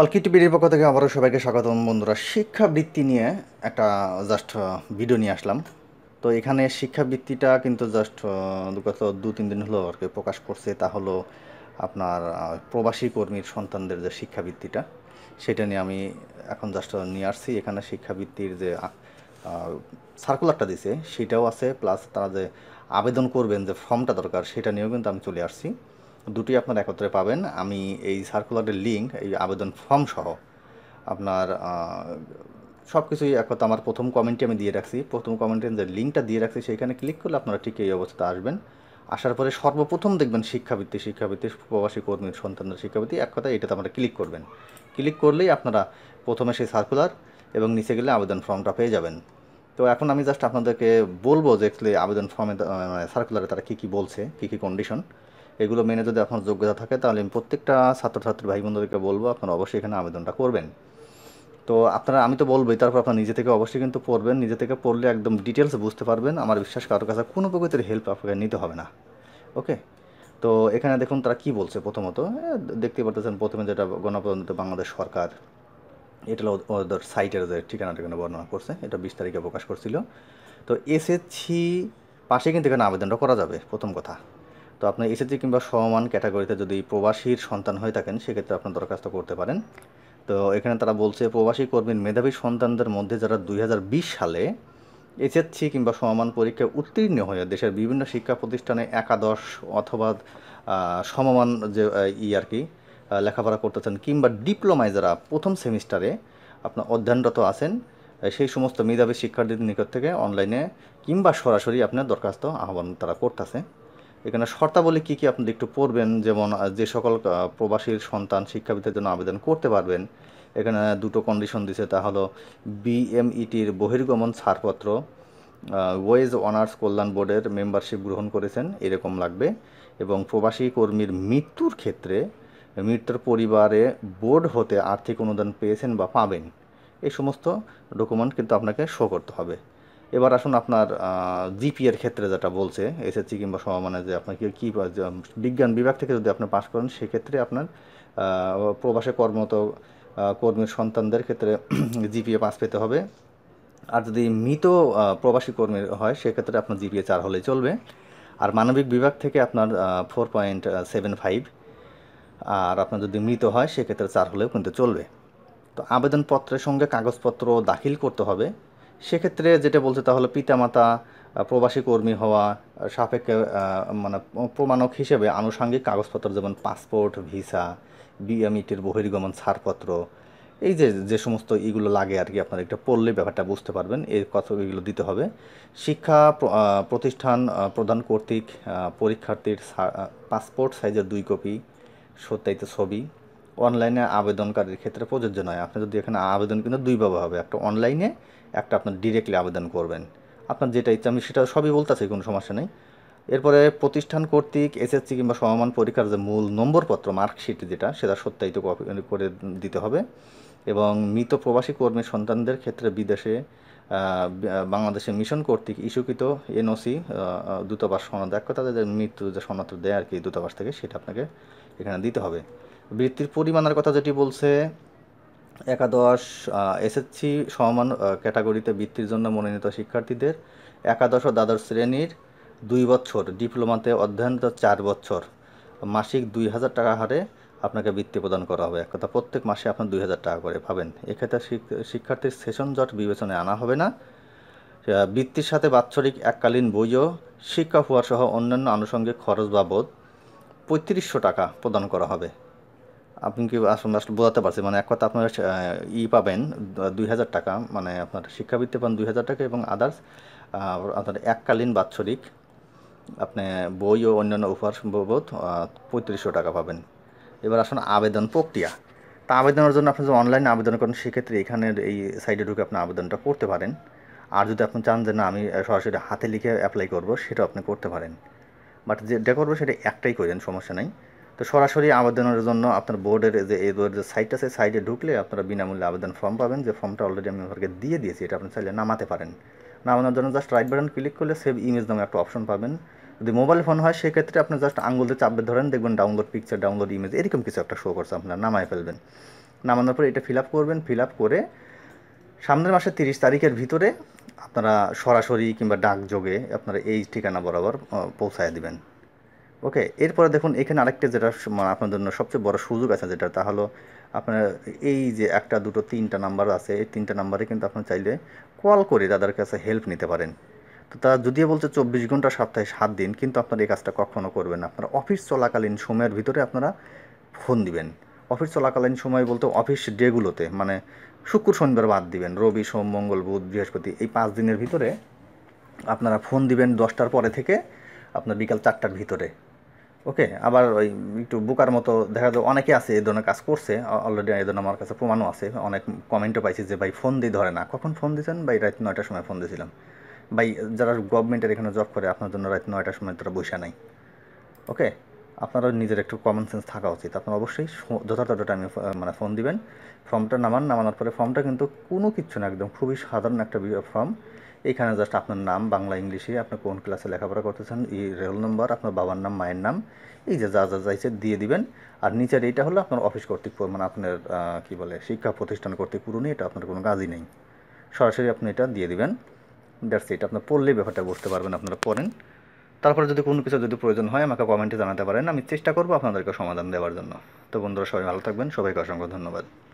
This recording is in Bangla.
অলকিট বিডির পক্ষ থেকে আবারও সবাইকে স্বাগতম বন্ধুরা শিক্ষাবৃত্তি নিয়ে একটা জাস্ট ভিডিও নিয়ে আসলাম তো এখানে শিক্ষাবৃত্তিটা কিন্তু জাস্ট গত দু তিন দিন হলো আর কি প্রকাশ করছে তা হলো আপনার প্রবাসী কর্মীর সন্তানদের যে শিক্ষাবৃত্তিটা সেটা নিয়ে আমি এখন জাস্ট নিয়ে আসছি এখানে শিক্ষাবৃত্তির যে সার্কুলারটা দিছে সেটাও আছে প্লাস তারা যে আবেদন করবেন যে ফর্মটা দরকার সেটা নিয়েও কিন্তু আমি চলে আসছি দুটি আপনার একত্রে পাবেন আমি এই সার্কুলারের লিঙ্ক এই আবেদন ফর্ম সহ আপনার সব কিছুই এক আমার প্রথম কমেন্টটি আমি দিয়ে রাখছি প্রথম কমেন্টে যে লিঙ্কটা দিয়ে রাখছি সেইখানে ক্লিক করলে আপনারা ঠিক এই অবস্থাতে আসবেন আসার পরে সর্বপ্রথম দেখবেন শিক্ষাবৃত্তি শিক্ষাবৃত্তি প্রবাসী কর্মীর সন্তানদের শিক্ষাবৃত্তি এক কথা এটাতে আপনারা ক্লিক করবেন ক্লিক করলেই আপনারা প্রথমে সেই সার্কুলার এবং নিচে গেলে আবেদন ফর্মটা পেয়ে যাবেন তো এখন আমি জাস্ট আপনাদেরকে বলবো যে আবেদন ফর্মে সার্কুলারে তারা কী কী বলছে কী কী কন্ডিশন এগুলো মেনে যদি আপনার যোগ্যতা থাকে তাহলে আমি প্রত্যেকটা ছাত্রছাত্রী ভাই বোনদেরকে বলবো আপনারা অবশ্যই এখানে আবেদনটা করবেন তো আপনারা আমি তো বলবোই তারপর আপনারা নিজে থেকে অবশ্যই কিন্তু পড়বেন নিজে থেকে পড়লে একদম ডিটেলস বুঝতে পারবেন আমার বিশ্বাস কারোর কাছে কোনো প্রকৃতির হেল্প আপনাকে নিতে হবে না ওকে তো এখানে দেখুন তারা কি বলছে প্রথমত দেখতে পারতেছেন প্রথমে যেটা গণপ্রজাতন্ত্র বাংলাদেশ সরকার এটা ওদের সাইটের যে ঠিকানাটা এখানে বর্ণনা করছে এটা বিশ তারিখে প্রকাশ করছিল তো এসএসসি পাশে কিন্তু এখানে আবেদনটা করা যাবে প্রথম কথা তো আপনি এসএসসি কিংবা সমমান ক্যাটাগরিতে যদি প্রবাসীর সন্তান হয়ে থাকেন সেক্ষেত্রে আপনার দরখাস্ত করতে পারেন তো এখানে তারা বলছে প্রবাসী কর্মীর মেধাবী সন্তানদের মধ্যে যারা দুই সালে এসএসসি কিংবা সমমান পরীক্ষায় উত্তীর্ণ হয়ে দেশের বিভিন্ন শিক্ষা প্রতিষ্ঠানে একাদশ অথবা সমমান যে ই আর কি লেখাপড়া করতেছেন কিংবা ডিপ্লোমায় যারা প্রথম সেমিস্টারে আপনার অধ্যয়নরত আছেন সেই সমস্ত মেধাবী শিক্ষার্থীদের নিকট থেকে অনলাইনে কিংবা সরাসরি আপনার দরখাস্ত আহ্বান তারা করতেছে এখানে শর্তাবলী কী কী আপনি একটু পড়বেন যেমন যে সকল প্রবাসীর সন্তান শিক্ষাবিদের জন্য আবেদন করতে পারবেন এখানে দুটো কন্ডিশন দিছে তা হলো বিএমইটির e বহির্গমন ছাড়পত্র ওয়েজ অনার্স কল্যাণ বোর্ডের মেম্বারশিপ গ্রহণ করেছেন এরকম লাগবে এবং প্রবাসী কর্মীর মৃত্যুর ক্ষেত্রে মৃত্যুর পরিবারে বোর্ড হতে আর্থিক অনুদান পেয়েছেন বা পাবেন এই সমস্ত ডকুমেন্ট কিন্তু আপনাকে শো করতে হবে এবার আসুন আপনার জিপিএর ক্ষেত্রে যেটা বলছে এসএসসি কিংবা সমমানে যে আপনাকে কী বিজ্ঞান বিভাগ থেকে যদি আপনি পাশ করেন সেক্ষেত্রে আপনার প্রবাসে কর্মরত কর্মীর সন্তানদের ক্ষেত্রে জিপিএ পাস পেতে হবে আর যদি মৃত প্রবাসী কর্মীর হয় সেক্ষেত্রে আপনার জিপিএ চার হলেই চলবে আর মানবিক বিভাগ থেকে আপনার ফোর পয়েন্ট সেভেন ফাইভ আর আপনার যদি মৃত হয় সেক্ষেত্রে চার হলেও কিন্তু চলবে তো আবেদনপত্রের সঙ্গে কাগজপত্র দাখিল করতে হবে সেক্ষেত্রে যেটা বলছে তাহলে পিতা পিতামাতা প্রবাসী কর্মী হওয়া সাপেক্ষে মানে প্রমাণক হিসেবে আনুষাঙ্গিক কাগজপত্র যেমন পাসপোর্ট ভিসা বিএমইটির বহির্গমন ছাড়পত্র এই যে যে সমস্ত ইগুলো লাগে আর কি আপনার একটা পড়লে ব্যাপারটা বুঝতে পারবেন এর কথা এগুলো দিতে হবে শিক্ষা প্রতিষ্ঠান প্রদান কর্তৃক পরীক্ষার্থীর পাসপোর্ট সাইজের দুই কপি সত্যায়িত ছবি অনলাইনে আবেদনকারীর ক্ষেত্রে প্রযোজ্য নয় আপনি যদি এখানে আবেদন কিন্তু দুইভাবে হবে একটা অনলাইনে একটা আপনার ডিরেক্টলি আবেদন করবেন আপনার যেটা ইচ্ছা আমি সেটা সবই বলতেছি কোনো সমস্যা নেই এরপরে প্রতিষ্ঠান কর্তৃক এসএসসি কিংবা সমমান পরীক্ষার যে মূল নম্বরপত্র মার্কশিট যেটা সেটা সত্যায়িত কপি করে দিতে হবে এবং মৃত প্রবাসী কর্মী সন্তানদের ক্ষেত্রে বিদেশে বাংলাদেশে মিশন কর্তৃক ইস্যুকৃত এনওসি দূতাবাস সনদ এক কথা তাদের মৃত্যু যে সনদ দেয় আর কি দূতাবাস থেকে সেটা আপনাকে এখানে দিতে হবে বৃত্তির পরিমাণের কথা যেটি বলছে একাদশ এসএসসি সমান ক্যাটাগরিতে বৃত্তির জন্য মনোনীত শিক্ষার্থীদের একাদশ ও দ্বাদশ শ্রেণীর দুই বছর ডিপ্লোমাতে অধ্যয়নত চার বছর মাসিক দুই হাজার টাকা হারে আপনাকে বৃত্তি প্রদান করা হবে এক কথা প্রত্যেক মাসে আপনার দুই হাজার টাকা করে পাবেন এক্ষেত্রে শিক্ষার্থীর সেশন জট বিবেচনায় আনা হবে না বৃত্তির সাথে বাৎসরিক এককালীন বইও শিক্ষা হওয়া সহ অন্যান্য আনুষঙ্গিক খরচ বাবদ পঁয়ত্রিশশো টাকা প্রদান করা হবে আপনি কি আসলে আসলে বোঝাতে পারছি মানে এক কথা আপনার ই পাবেন দুই হাজার টাকা মানে আপনার শিক্ষাবৃত্তি পান দুই হাজার টাকা এবং আদার্স আপনার এককালীন বাৎসরিক আপনি বই ও অন্যান্য উপহার বাবদ পঁয়ত্রিশশো টাকা পাবেন এবার আসুন আবেদন প্রক্রিয়া তা আবেদনের জন্য আপনি যদি অনলাইনে আবেদন করেন সেক্ষেত্রে এখানে এই সাইডে ঢুকে আপনি আবেদনটা করতে পারেন আর যদি আপনি চান যে না আমি সরাসরি হাতে লিখে অ্যাপ্লাই করব সেটা আপনি করতে পারেন বাট যেটা করবো সেটা একটাই করেন সমস্যা নেই তো সরাসরি আবেদনের জন্য আপনার বোর্ডের যে এই বোর্ডের যে সাইট আছে সাইটে ঢুকলে আপনারা বিনামূল্যে আবেদন ফর্ম পাবেন যে ফর্মটা অলরেডি আমি আপনাকে দিয়ে দিয়েছি এটা আপনি চাইলে নামাতে পারেন নামানোর জন্য জাস্ট রাইট বাটন ক্লিক করলে সেভ ইমেজ নামে একটা অপশন পাবেন যদি মোবাইল ফোন হয় সেক্ষেত্রে আপনি জাস্ট আঙুলতে চাপবে ধরেন দেখবেন ডাউনলোড পিকচার ডাউনলোড ইমেজ এরকম কিছু একটা শো করছে আপনার নামায় ফেলবেন নামানোর পরে এটা ফিল আপ করবেন ফিল আপ করে সামনের মাসের তিরিশ তারিখের ভিতরে আপনারা সরাসরি কিংবা ডাকযোগে আপনারা এই ঠিকানা বরাবর পৌঁছায় দেবেন ওকে এরপরে দেখুন এখানে আরেকটা যেটা মানে আপনার জন্য সবচেয়ে বড় সুযোগ আছে যেটা তা হলো আপনার এই যে একটা দুটো তিনটা নাম্বার আছে এই তিনটা নাম্বারে কিন্তু আপনি চাইলে কল করে তাদের কাছে হেল্প নিতে পারেন তো তারা যদিও বলছে চব্বিশ ঘন্টা সপ্তাহে সাত দিন কিন্তু আপনার এই কাজটা কখনও করবেন না আপনারা অফিস চলাকালীন সময়ের ভিতরে আপনারা ফোন দিবেন অফিস চলাকালীন সময় বলতে অফিস ডেগুলোতে মানে শুক্র শনিবার বাদ দিবেন রবি সোম মঙ্গল বুধ বৃহস্পতি এই পাঁচ দিনের ভিতরে আপনারা ফোন দিবেন দশটার পরে থেকে আপনার বিকাল চারটার ভিতরে ওকে আবার ওই একটু বুকার মতো দেখা যায় অনেকে আছে এই ধরনের কাজ করছে অলরেডি এই ধরনের আমার কাছে প্রমাণও আছে অনেক কমেন্টও পাইছি যে ভাই ফোন দিয়ে ধরে না কখন ফোন দিয়েছেন ভাই রাত নয়টার সময় ফোন দিয়েছিলাম ভাই যারা গভর্নমেন্টের এখানে জব করে আপনার জন্য রাত নয়টার সময় তারা বসে নাই ওকে আপনারা নিজের একটু কমন সেন্স থাকা উচিত আপনারা অবশ্যই যথাযথ টাইমে মানে ফোন দিবেন ফর্মটা নামান নামানোর পরে ফর্মটা কিন্তু কোনো কিচ্ছু না একদম খুবই সাধারণ একটা ফর্ম এখানে জাস্ট আপনার নাম বাংলা ইংলিশে আপনি কোন ক্লাসে লেখাপড়া করতেছেন এই রোল নম্বর আপনার বাবার নাম মায়ের নাম এই যে যা যা চাইছে দিয়ে দিবেন আর নিচের এইটা হলো আপনার অফিস কর্তৃক মানে আপনার কি বলে শিক্ষা প্রতিষ্ঠান কর্তৃক পুরনো এটা আপনার কোনো কাজই নেই সরাসরি আপনি এটা দিয়ে দিবেন ডেটস এটা আপনার পড়লেই ব্যাপারটা বুঝতে পারবেন আপনারা পড়েন তারপরে যদি কোনো কিছু যদি প্রয়োজন হয় আমাকে কমেন্টে জানাতে পারেন আমি চেষ্টা করবো আপনাদেরকে সমাধান দেওয়ার জন্য তো বন্ধুরা সবাই ভালো থাকবেন সবাইকে অসংখ্য ধন্যবাদ